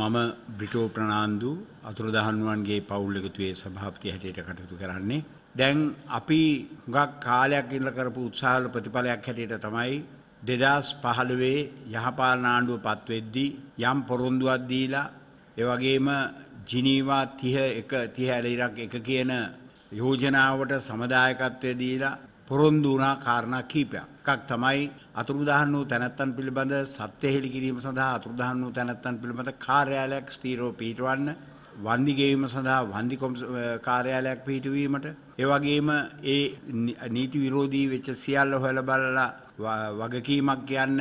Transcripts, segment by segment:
මම බ්‍රිටෝ ප්‍රනාන්දු අතුරුදහන්වන්ගේ පවුල් එකතුවේ සභාපති හැටියට කටයුතු කරන්නේ. දැන් අපි හුඟක් කාලයක් ඉල්ල කරපු උත්සාහල ප්‍රතිඵලයක් හැටියට තමයි දෙදස් පහළවේ යහපාලන ආණ්ඩුව පත්වෙද්දී යම් පොරොන්දුවක් දීලා ඒ වගේම ජිනීවා 30 එක 30 ඇලිරක් එක කියන යෝජනාවට සමදායකත්වය දීලා පොරොන්දු වුණා කාරණා කීපයක්. එකක් තමයි අතුරුදහන් වූ තැනැත්තන් පිළිබඳ සත්‍යහෙළි කිරීම සඳහා අතුරුදහන් වූ තැනැත්තන් පිළිබඳ කාර්යාලයක් ස්ථීරව පිහිටවන්න වන්දි ගෙවීම සඳහා වන්දි කාර්යාලයක් පිහිටුවීමට ඒ වගේම ඒ නීති විරෝධී වෙච්ච සියල්ල හොයලා බලලා වගකීමක් කියන්න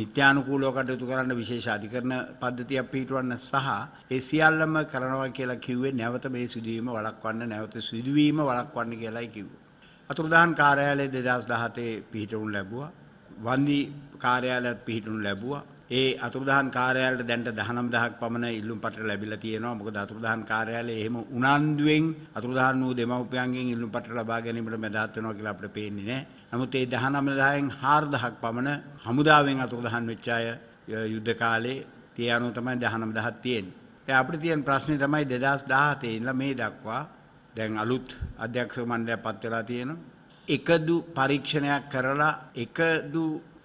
නිත්‍යානුකූලව කටයුතු කරන්න විශේෂ අධිකරණ පද්ධතියක් පිහිටවන්න සහ ඒ සියල්ලම කරනවා කියලා කිව්වේ නැවත මේ සිදුවීම වළක්වන්න නැවත සිදුවීම වළක්වන්න කියලායි කිව්වේ අතුරුදාන් කාර්යාලය දෙදස් දහතේ පිහිටවුන් ලැබවා. වන්දී කාර්යාලත් පිහිටුන් ලැබවා. ඒ අතුරුදහන් කාරයාලට දැන්ට දහනම් දහක් පමණ ඉල්ලුම් පට ලැබිල තියෙනවා මොකද අතුරුදහන් කාරයාල එහෙම උනන්දුවෙන් අතුරුදහන් වූ දෙමවපියන්ගෙන් ඉල්ලුම් පට ලබා ගැනීමට මැදත්වෙනවා කියලා අපට පේන්නේ නෑ. නමුත් ඒ දහනම්දායෙන් හාර්දහක් පමණ හමුදාවෙන් අතුරුදහන් වෙච්චාය යුද්ධ කාලේ තිය අනුව තමයි දහනම් දහත් තියෙන්. අපට තියන් ප්‍රශ්නය තමයි දෙදස් දාහතේඉල්ල මේ දක්වා දැන් අලුත් අධ්‍යක්ෂ මණ්ඩලයක් පත් වෙලා තියෙනවා. එකදු පරීක්ෂණයක් කරලා එකදු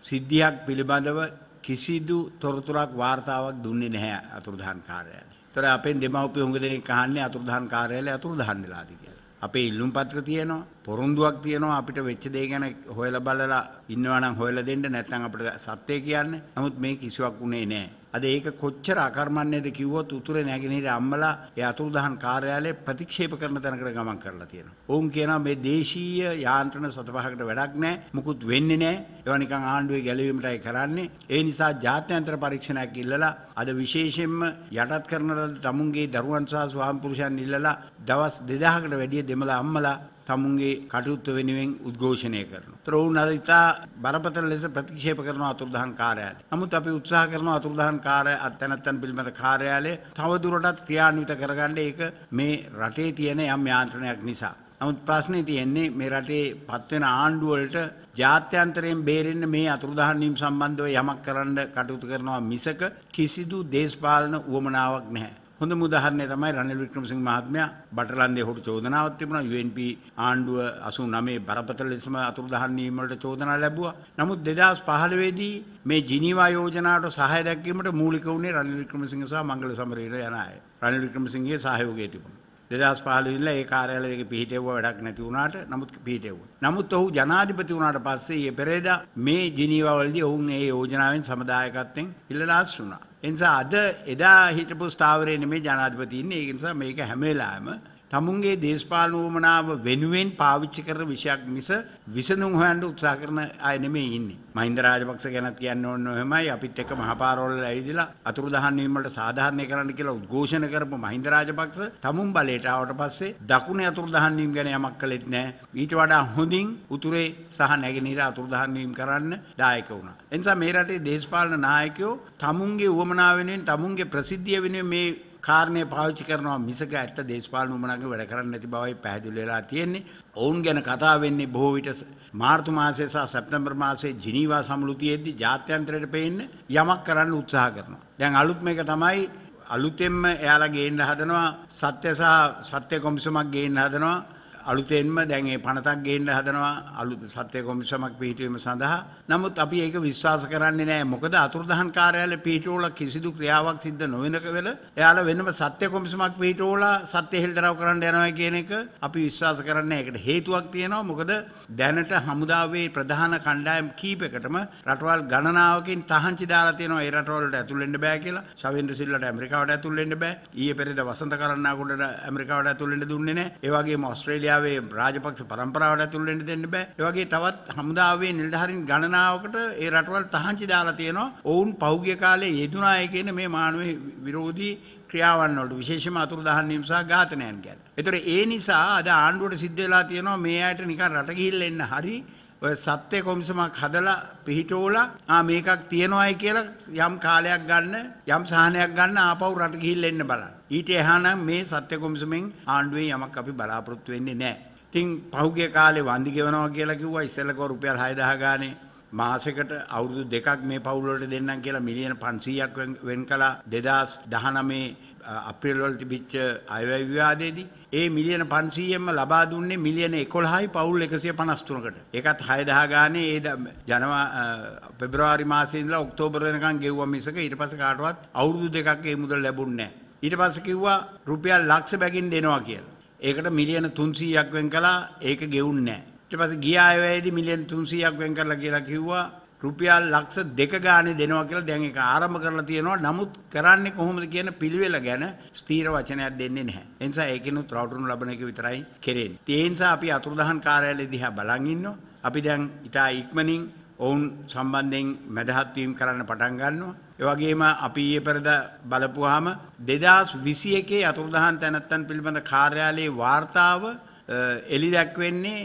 සිද්ධියක් පිළිබඳව කිසිදු තොරතුරක් වාර්තාවක් දුන්නේ නැහැ අතුරුදහන් කාර්යාලය. ඒතර අපෙන් දෙමව්පිය හුඟ දෙනෙක් අහන්නේ අතුරුදහන් කාර්යාලය අතුරුදහන් වෙලාද කියලා. අපේ ඉල්ලුම් පත්‍ර තියෙනවා පොරොන්දුවක් තියෙනවා අපිට වෙච්ච දේ ගැන හොයලා බලලා ඉන්නවා නම් හොයලා දෙන්න නැත්නම් අපිට සත්‍ය කියන්නේ. නමුත් මේ කිසිවක් උනේ නැහැ. අද ඒක කොච්චර අකර්මන්නේද කිව්වොත් උතුරේ නැගෙනහිර අම්මලා ඒ අතුරුදහන් කාර්යාලය ප්‍රතික්ෂේප කරන තැනකට ගමන් කරලා තියෙනවා. ඔවුන් කියනවා මේ දේශීය යාන්ත්‍රණ සතපහකට වැඩක් නැහැ. මුකුත් වෙන්නේ නැහැ. ඒවා නිකන් ආණ්ඩුවේ ගැලවීමටයි කරන්නේ. ඒ නිසා ජාත්‍යන්තර පරීක්ෂණයක් ඉල්ලලා අද විශේෂයෙන්ම යටත් කරන ලද තමුන්ගේ දරුවන් සහ ස්වාමිපුරුෂයන් ඉල්ලලා දවස් 2000කට වැඩිය දෙමළ අම්මලා තමුන්ගේ කටයුත්ත වෙනුවෙන් උද්ඝෝෂණය කරනවා. ත්‍රෝන් අර ඉතා බරපතල ලෙස ප්‍රතික්ෂේප කරන අතුරුදහන් කාර්යාලය. නමුත් අපි උත්සාහ කරන අතුරුදහන් කාර්ය අත්‍යනත්තන් පිළිබඳ කාර්යාලය තවදුරටත් ක්‍රියාන්විත කරගන්න ඒක මේ රටේ තියෙන යම් යාන්ත්‍රණයක් නිසා. නමුත් ප්‍රශ්නේ තියෙන්නේ මේ රටේ පත්වෙන ආණ්ඩුව වලට ජාත්‍යන්තරයෙන් බේරෙන්න මේ අතුරුදහන් වීම සම්බන්ධව යමක් කරන්න කටයුතු කරනවා මිසක කිසිදු දේශපාලන උවමනාවක් නැහැ. හොඳම උදාහරණය තමයි රනිල් වික්‍රමසිංහ මහත්මයා බටලන්දේ හොට චෝදනාවක් තිබුණා UNP ආණ්ඩුව 89 බරපතල ලෙසම අතුරුදහන් වීම වලට චෝදනා ලැබුවා. නමුත් 2015 දී මේ ජිනීවා යෝජනාවට සහාය දැක්වීමට මූලික වුණේ රනිල් වික්‍රමසිංහ සහ මංගල සමරේර යන අය. රනිල් වික්‍රමසිංහගේ සහයෝගය තිබුණා. දෙදස් පාලිල්ල ඒ කාරයාලක පිහිටෙව්ව වැඩක් නැති වුණට නමුත් පිහිටෙව්. නමුත් ඔහු ජනාධිපති වුණට පස්සේ ඒ පෙරේද මේ ජිනීවවලදී ඔවුන් ඒ යෝජනාවෙන් සමදායකත්තෙන් ඉල්ලලාස් වුණා. එනිසා අද එදා හිටපු ස්ථාවරය නෙමේ ජනාධිපති ඉන්නේ ඒ නිසා මේක හැම වෙලාවෙම තමුන්ගේ දේශපාලන වුවමනාව වෙනුවෙන් පාවිච්චි කරන විෂයක් මිස විසඳුම් හොයන්න උත්සාහ කරන අය නෙමෙයි ඉන්නේ. මහින්ද රාජපක්ෂ ගැනත් කියන්න ඕන එහෙමයි අපිත් එක්ක මහපාරවල ඇවිදලා අතුරුදහන් වීම වලට සාධාරණේ කරන්න කියලා උද්ඝෝෂණ කරපු මහින්ද රාජපක්ෂ තමුන් බලයට ආවට පස්සේ දකුණේ අතුරුදහන් වීම ගැන යමක් කළෙත් නැහැ. ඊට වඩා හොඳින් උතුරේ සහ නැගෙනහිර අතුරුදහන් වීම කරන්න දායක වුණා. එනිසා මේ රටේ දේශපාලන නායකයෝ තමුන්ගේ වුවමනාව වෙනුවෙන් තමුන්ගේ ප්‍රසිද්ධිය වෙනුවෙන් මේ කාරණය පාවිච්චි කරනවා මිසක ඇත්ත දේශපාලන උමනාකින් වැඩ කරන්නේ නැති බවයි පැහැදිලි වෙලා තියෙන්නේ. ඔවුන් ගැන කතා වෙන්නේ බොහෝ විට මාර්තු මාසයේ සහ සැප්තැම්බර් මාසයේ ජිනීවා සමුළුතියේදී ජාත්‍යන්තරයට පෙන්නේ යමක් කරන්න උත්සාහ කරනවා. දැන් අලුත් මේක තමයි අලුතෙන්ම එයාලා ගේන්න හදනවා සත්‍ය සහ සත්‍ය කොමිසමක් ගේන්න හදනවා අලුතෙන්ම දැන් ඒ පනතක් ගේන්න හදනවා අලු සත්‍ය කොමිසමක් පිහිටවීම සඳහා නමුත් අපි ඒක විශ්වාස කරන්නේ නෑ මොකද අතුරුදහන් කාර්යාලය පිහිටෝල කිසිදු ක්‍රියාවක් සිද්ධ නොවෙනක වෙල එයාලා වෙනම සත්‍ය කොමිසමක් පිහිටෝලා සත්‍ය හෙල්දරව් කරන්න යනවා කියන එක අපි විශ්වාස කරන්නේ ඒකට හේතුවක් තියෙනවා මොකද දැනට හමුදාවේ ප්‍රධාන කණ්ඩායම් කීපයකටම රටවල් ගණනාවකින් තහංචි දාලා තියෙනවා ඒ රටවලට ඇතුල් වෙන්න බෑ කියලා ශවේන්ද්‍ර සිල්ලට ඇමරිකාවට ඇතුල් වෙන්න බෑ ඊයේ පෙරේද වසන්ත කරන්නාගොඩට ඇමරිකාවට ඇතුල් වෙන්න දුන්නේ නෑ ඒ වගේම ඔස්ට්‍රේලියාව ඉන්දියාවේ රාජපක්ෂ පරම්පරාවට ඇතුල් වෙන්න දෙන්න බෑ. ඒ වගේ තවත් හමුදාවේ නිලධාරීන් ගණනාවකට ඒ රටවල් තහංචි දාලා තියෙනවා. ඔවුන් පහුගිය කාලේ යෙදුනාය කියන මේ මානව විරෝධී ක්‍රියාවන් වලට විශේෂම අතුරුදහන් වීම සහ ඝාතනයන් ගැන. ඒතර ඒ නිසා අද ආණ්ඩුවට සිද්ධ වෙලා තියෙනවා මේ අයට නිකන් රට ගිහිල්ලා එන්න හරි ඔය සත්‍ය කොමිසමක් හදලා පිහිටෝලා ආ මේකක් තියෙනවායි කියලා යම් කාලයක් ගන්න යම් සහනයක් ගන්න ආපහු රට ගිහිල්ලා එන්න බලන්න. ඊට එහානම් මේ සත්‍ය කොමිසමෙන් ආණ්ඩුවෙන් යමක් අපි බලාපොරොත්තු වෙන්නේ නැහැ. ඉතින් පහුගිය කාලේ වන්දි ගෙවනවා කියලා කිව්වා ඉස්සෙල්ලා කෝ රුපියල් 6000 ගානේ මාසෙකට අවුරුදු දෙකක් මේ පවුල් වලට දෙන්නම් කියලා මිලියන 500ක් වෙන් කළා 2019 අප්‍රේල් වල තිබිච්ච අයවැය විවාදයේදී ඒ මිලියන 500ෙන්ම ලබා දුන්නේ මිලියන 11යි පවුල් 153කට. ඒකත් 6000 ගානේ ඒ ජනවා පෙබරවාරි මාසේ ඉඳලා ඔක්තෝබර් වෙනකන් ගෙව්වා මිසක ඊට පස්සේ කාටවත් අවුරුදු දෙකක් ඒ මුදල් ලැබුණේ නැහැ. ඊට පස්සේ කිව්වා රුපියල් ලක්ෂ බැගින් දෙනවා කියලා. ඒකට මිලියන 300ක් වෙන් කළා ඒක ගෙවුන්නේ නැහැ. ඊට පස්සේ ගිය අයවැයේදී මිලියන 300ක් වෙන් කරලා කියලා කිව්වා රුපියල් ලක්ෂ දෙක ගානේ දෙනවා කියලා දැන් ඒක ආරම්භ කරලා තියෙනවා. නමුත් කරන්නේ කොහොමද කියන පිළිවෙල ගැන ස්ථීර වචනයක් දෙන්නේ නැහැ. ඒ නිසා ඒකිනුත් රවටුණු ලබන එක විතරයි කෙරෙන්නේ. ඒ නිසා අපි අතුරුදහන් කාර්යාලය දිහා බලන් ඉන්නවා. අපි දැන් ඊට ඉක්මනින් ඔවුන් සම්බන්ධයෙන් මැදහත් වීම කරන්න පටන් ගන්නවා. ඒ වගේම අපි ඊයේ පෙරද බලපුවාම 2021 අතුරුදහන් තැනැත්තන් පිළිබඳ කාර්යාලයේ වාර්තාව එලි දැක්වෙන්නේ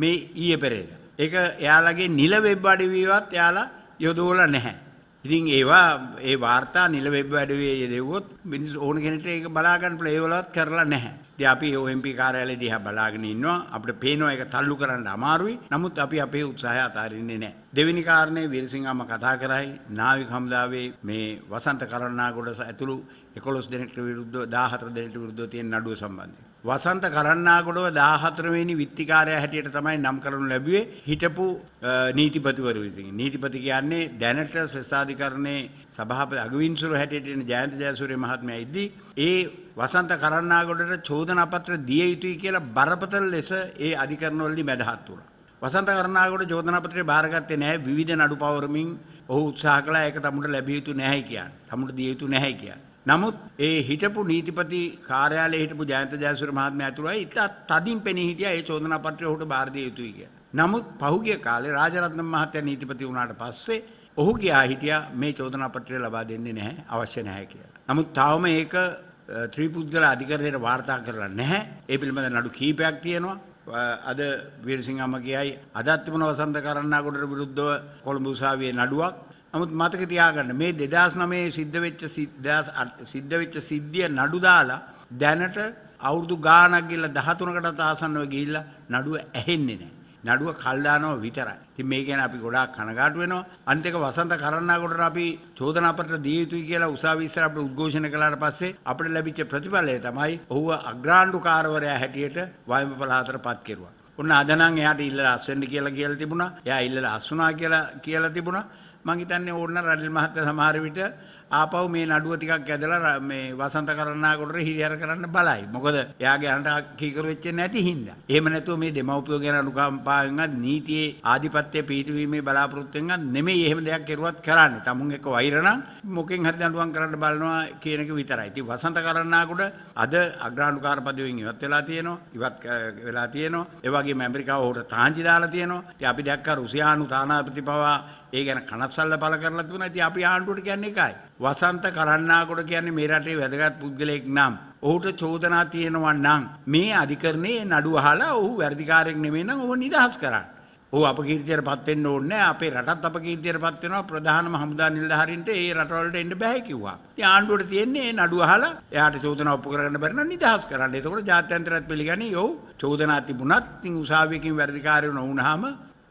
මේ ඊයේ පෙරේදා. ඒක එයාලගේ නිල වෙබ් අඩවිවත් එයාලා යොදවලා නැහැ. ඉතින් ඒවා ඒ වාර්තා නිල වෙබ් අඩවියේ දෙවොත් මිනිස් ඕන කෙනෙක්ට ඒක බලා ගන්න ප්ලේවලවත් කරලා නැහැ. ඉතින් අපි OMP කාර්යාලය දිහා බලාගෙන ඉන්නවා. අපිට පේනවා ඒක තල්ලු කරන්න අමාරුයි. නමුත් අපි අපේ උත්සාහය අතාරින්නේ නැහැ. දෙවෙනි කාරණේ වීරසිංහම කතා කරයි. නාවික හමුදාවේ මේ වසන්ත කරණාගොඩ ඇතුළු 11 දෙනෙක්ට විරුද්ධව 14 දෙනෙක්ට විරුද්ධව තියෙන නඩුව සම්බන්ධයෙන් වසන්ත කරන්නාගොඩව 14 වෙනි විත්තිකාරයා හැටියට තමයි නම් කරනු ලැබුවේ හිටපු නීතිපතිවරු විසින්. නීතිපති කියන්නේ දැනට ශ්‍රේෂ්ඨාධිකරණයේ සභාපති අගවින්සුරු හැටියට ඉන්න ජයන්ත ජයසූරිය මහත්මයා ඉද්දී ඒ වසන්ත කරන්නාගොඩට චෝදනා පත්‍ර දිය යුතුයි කියලා බරපතල ලෙස ඒ අධිකරණවලදී මැදහත් වුණා. වසන්ත කරන්නාගොඩ චෝදනා පත්‍රය බාරගත්තේ නැහැ විවිධ නඩු පවරමින් ඔහු උත්සාහ කළා ඒක තමුට ලැබිය යුතු නැහැයි කියන්නේ. තමුට දිය යුතු නැහැයි කියන්නේ. නමුත් ඒ හිටපු නීතිපති කාර්යාලයේ හිටපු ජයන්ත ජයසූරිය මහත්මයා ඇතුළු අය ඉතා තදින් පෙනී හිටියා ඒ චෝදනා පත්‍රය ඔහුට බාර දිය යුතුයි කියලා. නමුත් පහුගිය කාලේ රාජරත්න මහත්තයා නීතිපති වුණාට පස්සේ ඔහු කියා හිටියා මේ චෝදනා පත්‍රය ලබා දෙන්නේ නැහැ අවශ්‍ය නැහැ කියලා. නමුත් තාම ඒක ත්‍රිපුද්ගල අධිකරණයට වාර්තා කරලා නැහැ. ඒ පිළිබඳ නඩු කීපයක් තියෙනවා. අද වීරසිංහ අමගියයි අදත් තිබුණ වසන්ත කරන්නාගොඩට විරුද්ධව කොළඹ උසාවියේ නඩුවක් නමුත් මතක තියාගන්න මේ 2009 සිද්ධ වෙච්ච සිද්ධ වෙච්ච සිද්ධිය නඩු දාලා දැනට අවුරුදු ගාණක් ගිහලා 13කටත් ආසන්නව ගිහිල්ලා නඩුව ඇහෙන්නේ නැහැ. නඩුව කල් දානවා විතරයි. ඉතින් මේ ගැන අපි ගොඩාක් කනගාටු වෙනවා. අනිත් එක වසන්ත කරන්නාගොඩට අපි චෝදනා පත්‍ර දිය යුතුයි කියලා උසාවි ඉස්සර අපිට උද්ඝෝෂණ කළාට පස්සේ අපිට ලැබිච්ච ප්‍රතිඵලය තමයි ඔහුව අග්‍රාණ්ඩුකාරවරයා හැටියට වයඹ පළාතටපත් කෙරුවා. ඔන්න අදනම් එයාට ඉල්ලලා අස්වෙන්න කියලා කියලා තිබුණා. එයා ඉල්ලලා අස්ුණා කියලා කියලා තිබුණා. මංහිතන්නේ ඕන්න රඩල් මහත්ත සමහරවිට ආපහු මේ නඩුව ටිකක් ඇදලා මේ වසන්ත කරන්නාකොටට හිරිහර කරන්න බලයි. මොකද එයාගේ අනට කීකරු වෙච්ච නැති හින්දා. එහෙම නැතුව මේ දෙමව්පියෝ ගැන අනුකම්පාවෙන්වත් නීතියේ ආධිපත්‍ය පිහිටවීමේ බලාපොරොත්තුවෙන්වත් නෙමෙයි එහෙම දෙයක් කෙරුවත් කරන්නේ. තමුන් එක්ක වෛර නම් මොකෙන් හරි දඬුවම් කරන්න බලනවා කියන එක විතරයි. ඉතින් වසන්ත කරන්නාකොට අද අග්‍රාණුකාර පදවියෙන් ඉවත් වෙලා තියෙනවා. ඉවත් වෙලා තියෙනවා. ඒ වගේම ඇමරිකාව උඩ තාංචි දාලා තියෙනවා. ඉතින් අපි දැක්කා රුසියානු තානාපති පවා ඒ ගැන කනස්සල්ල පළ කරලා තිබුණා. ඉතින් අපි ආණ්ඩුවට කියන්නේ එකයි. වසන්ත කරන්නාකොට කියන්නේ මේ රටේ වැදගත් පුද්ගලයෙක් නම් ඔහුට චෝදනා තියෙනවා නම් මේ අධිකරණයේ නඩුව අහලා ඔහු වැඩිකාරයෙක් නෙමෙයි නම් ඔහු නිදහස් කරන්න. ඔහු අපකීර්තියටපත් වෙන්න ඕනේ නැහැ. අපේ රටත් අපකීර්තියටපත් වෙනවා. ප්‍රධානම හමුදා නිලධාරීන්ට ඒ රටවලට එන්න බෑ කිව්වා. ඉතින් ආණ්ඩුවට තියෙන්නේ නඩුව අහලා එයාට චෝදනා ඔප්පු කරගන්න බැරි නම් නිදහස් කරන්න. ඒකෝට ජාත්‍යන්තරයත් පිළිගන්නේ යෝ චෝදනා තිබුණත් ඉතින් උසාවියකින් වැඩිකාරයෙක් නොවුනහම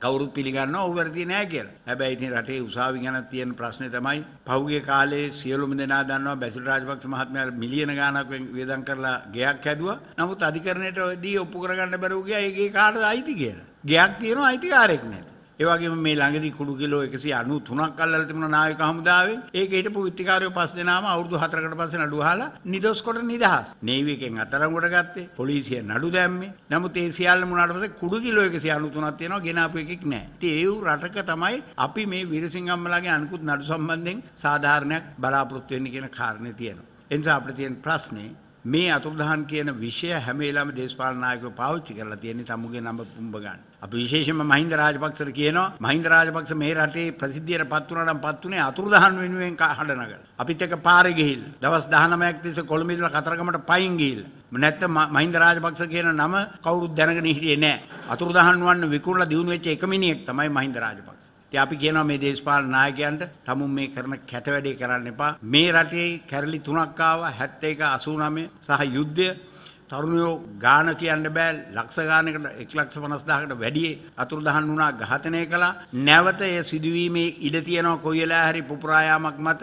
කවුරුත් පිළිගන්නවා ඌ වැරදි නෑ කියලා. හැබැයි ඉතින් රටේ උසාවි ගැන තියෙන ප්‍රශ්නේ තමයි පහුගිය කාලේ සියලුම දෙනා දන්නවා බැසිල් රාජපක්ෂ මහත්මයා මිලියන ගාණක් වේදම් කරලා ගෙයක් හැදුවා. නමුත් අධිකරණයට දී ඔප්පු කරගන්න බැරුව ගියා. ඒකේ කාටද අයිති කියලා. ගෙයක් තියෙනවා අයිතිකාරයෙක් නෑ. ඒවගේ මේ ළඟදි කුඩු කිලෝ එකසි අනු තුනක් අල්ල තිබුණ නායක හමුදාවේ ඒක හිටපු විත්තිකාරයෝ පස් දෙනාම අවුරුදු හතරකට පස්සේ නඩු අහලා නිදොස් කොට නිදහස්. නේවි එකෙන් අතරංගොඩ ගත්තේ. පොලිසිය නඩු දැම්මේ. නමුත් ඒ සියල්ලම උනාට පස්සේ කුඩු කිලෝ 193ක් තියෙනවා ගෙනාපු එකෙක් නැහැ. ඉතින් ඒ රටක තමයි අපි මේ වීරසිංහම්මලාගේ අනිකුත් නඩු සම්බන්ධයෙන් සාධාරණයක් බලාපොරොත්තු වෙන්නේ කියන කාරණේ තියෙනවා. එනිසා අපිට තියෙන ප්‍රශ්නේ මේ අතුරුදහන් කියන විෂය හැම වෙලාවෙම දේශපාලන නායකයෝ පාවිච්චි කරලා තියෙන්නේ තමුගේ නම පුම්බ ගන්න. අපි විශේෂයෙන්ම මහින්ද රාජපක්ෂට කියනවා මහින්ද රාජපක්ෂ මේ රටේ ප්‍රසිද්ධියට පත් වුණා නම් පත් වුණේ අතුරුදහන් වෙනුවෙන් හඬනගල. අපිත් එක්ක පාරේ ගිහිල්ලා දවස් 19ක් තිස්සේ කොළඹ ඉඳලා කතරගමට පයින් ගිහිල්ලා. නැත්නම් මහින්ද රාජපක්ෂ කියන නම කවුරුත් දැනගෙන හිටියේ නැහැ. අතුරුදහන් වන්න විකුණලා දිනු වෙච්ච එක මිනිහෙක් තමයි මහින්ද රාජපක්ෂ. ඉතින් අපි කියනවා මේ දේශපාලන නායකයන්ට tamun මේ කරන කැත වැඩේ කරන්න එපා. මේ රටේ කැරලි තුනක් ආවා 71 89 සහ යුද්ධය තරුණයෝ ගාන කියන්න බෑ ලක්ෂ ගානකට එක් ලක්ෂ පනස්දාකට වැඩිය අතුර දහන් වුණා ඝාතනය කළා නැවත ඒ සිදුවීමේ ඉඩ තියෙනවා කොයිලා හරි පුපුරායාමක් මත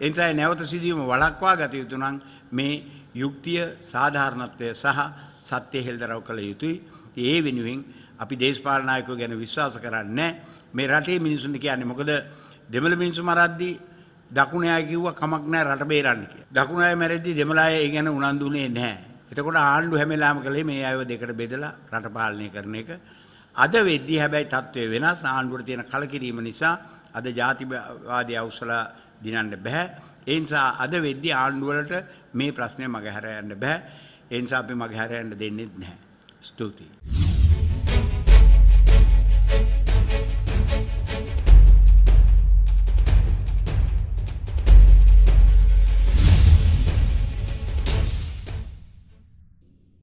එනිසා නැවත සිදුවීම වළක්වා ගත යුතු නම් මේ යුක්තිය සාධාරණත්වය සහ සත්‍ය හෙල්දරව් කළ යුතුයි ඒ වෙනුවෙන් අපි දේශපාලනායකයෝ ගැන විශ්වාස කරන්නේ මේ රටේ මිනිසුන්ට කියන්නේ මොකද දෙමළ මිනිස්සු මරද්දී දකුණු අය කිව්වා කමක් නැහැ රට බේරන්න කියලා. දකුණු අය මැරෙද්දී දෙමළ අය ඒ ගැන උනන්දුුනේ නැහැ. එතකොට ආණ්ඩු හැමලාම කළේ මේ අයව දෙකට බෙදලා රට පාලනය කරන එක. අද වෙද්දී හැබැයි තත්ත්වය වෙනස් ආණ්ඩුවට තියෙන කලකිරීම නිසා අද ජාතිවාදී අවසලා දිනන්න බෑ. ඒ නිසා අද වෙද්දී ආණ්ඩුවලට මේ ප්‍රශ්නේ මගහැර යන්න බෑ. ඒ නිසා අපි මගහැර යන්න දෙන්නේ නැහැ. ස්තුතියි.